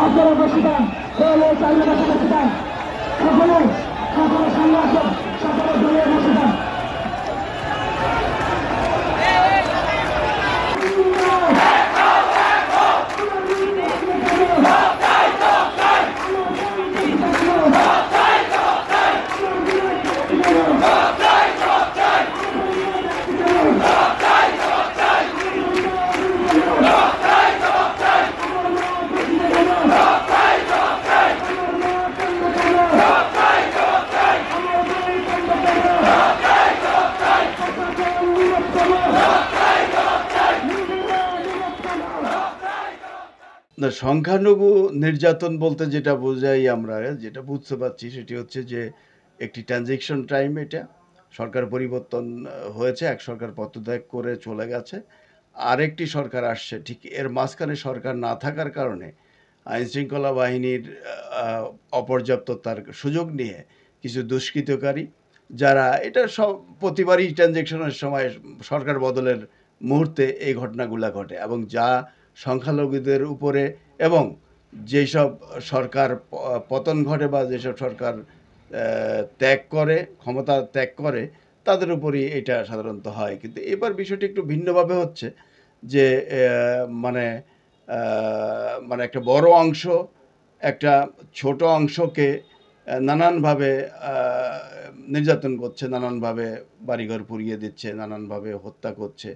আসলে বসে দেন সকলে চাইলে বসে বসে দেন সকলে সকলে সঙ্গে আসেন সকলে জড়িয়ে বসে না সংখ্যালঘু নির্যাতন বলতে যেটা বোঝাই আমরা যেটা বুঝতে পারছি সেটি হচ্ছে যে একটি ট্রানজেকশন টাইম এটা সরকার পরিবর্তন হয়েছে এক সরকার পত্রত্যাগ করে চলে গেছে আরেকটি সরকার আসছে ঠিক এর মাঝখানে সরকার না থাকার কারণে আইনশৃঙ্খলা বাহিনীর অপর্যাপ্ততার সুযোগ নিয়ে কিছু দুষ্কৃতকারী যারা এটা সব প্রতিবারই ট্রানজেকশনের সময় সরকার বদলের মুহূর্তে এই ঘটনাগুলো ঘটে এবং যা সংখ্যালঘুদের উপরে এবং যেসব সরকার পতন ঘটে বা যেসব সরকার ত্যাগ করে ক্ষমতা ত্যাগ করে তাদের উপরই এটা সাধারণত হয় কিন্তু এবার বিষয়টি একটু ভিন্নভাবে হচ্ছে যে মানে মানে একটা বড় অংশ একটা ছোট অংশকে নানানভাবে নির্যাতন করছে নানানভাবে বাড়িঘর পুড়িয়ে দিচ্ছে নানানভাবে হত্যা করছে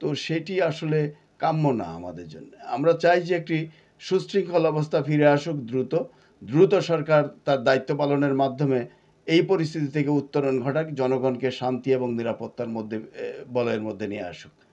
তো সেটি আসলে কাম্য না আমাদের জন্য আমরা চাই যে একটি সুশৃঙ্খল অবস্থা ফিরে আসুক দ্রুত দ্রুত সরকার তার দায়িত্ব পালনের মাধ্যমে এই পরিস্থিতি থেকে উত্তরণ ঘটাক জনগণকে শান্তি এবং নিরাপত্তার মধ্যে বলয়ের মধ্যে নিয়ে আসুক